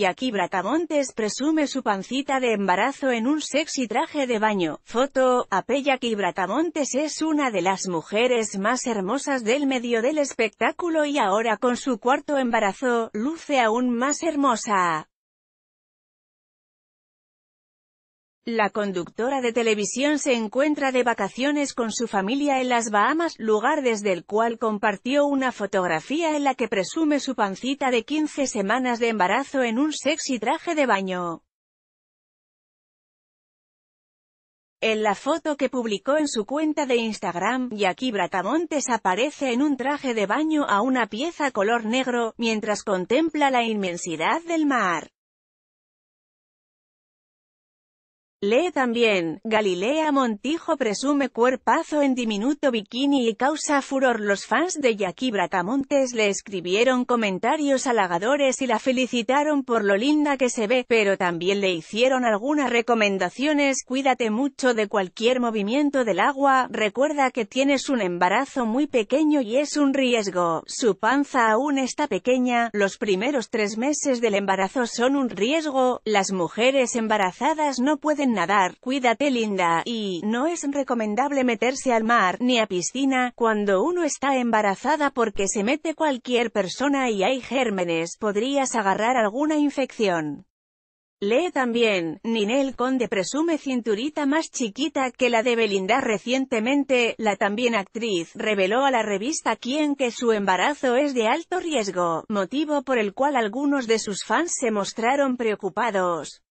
Y aquí Bracamontes presume su pancita de embarazo en un sexy traje de baño. Foto, Apella que Bracamontes es una de las mujeres más hermosas del medio del espectáculo y ahora con su cuarto embarazo, luce aún más hermosa. La conductora de televisión se encuentra de vacaciones con su familia en las Bahamas, lugar desde el cual compartió una fotografía en la que presume su pancita de 15 semanas de embarazo en un sexy traje de baño. En la foto que publicó en su cuenta de Instagram, Jackie Bratamontes aparece en un traje de baño a una pieza color negro, mientras contempla la inmensidad del mar. Lee también, Galilea Montijo presume cuerpazo en diminuto bikini y causa furor los fans de Jackie Bracamontes le escribieron comentarios halagadores y la felicitaron por lo linda que se ve, pero también le hicieron algunas recomendaciones cuídate mucho de cualquier movimiento del agua, recuerda que tienes un embarazo muy pequeño y es un riesgo, su panza aún está pequeña, los primeros tres meses del embarazo son un riesgo, las mujeres embarazadas no pueden nadar, cuídate linda, y, no es recomendable meterse al mar, ni a piscina, cuando uno está embarazada porque se mete cualquier persona y hay gérmenes, podrías agarrar alguna infección. Lee también, Ninel Conde presume cinturita más chiquita que la de Belinda recientemente, la también actriz, reveló a la revista Quién que su embarazo es de alto riesgo, motivo por el cual algunos de sus fans se mostraron preocupados.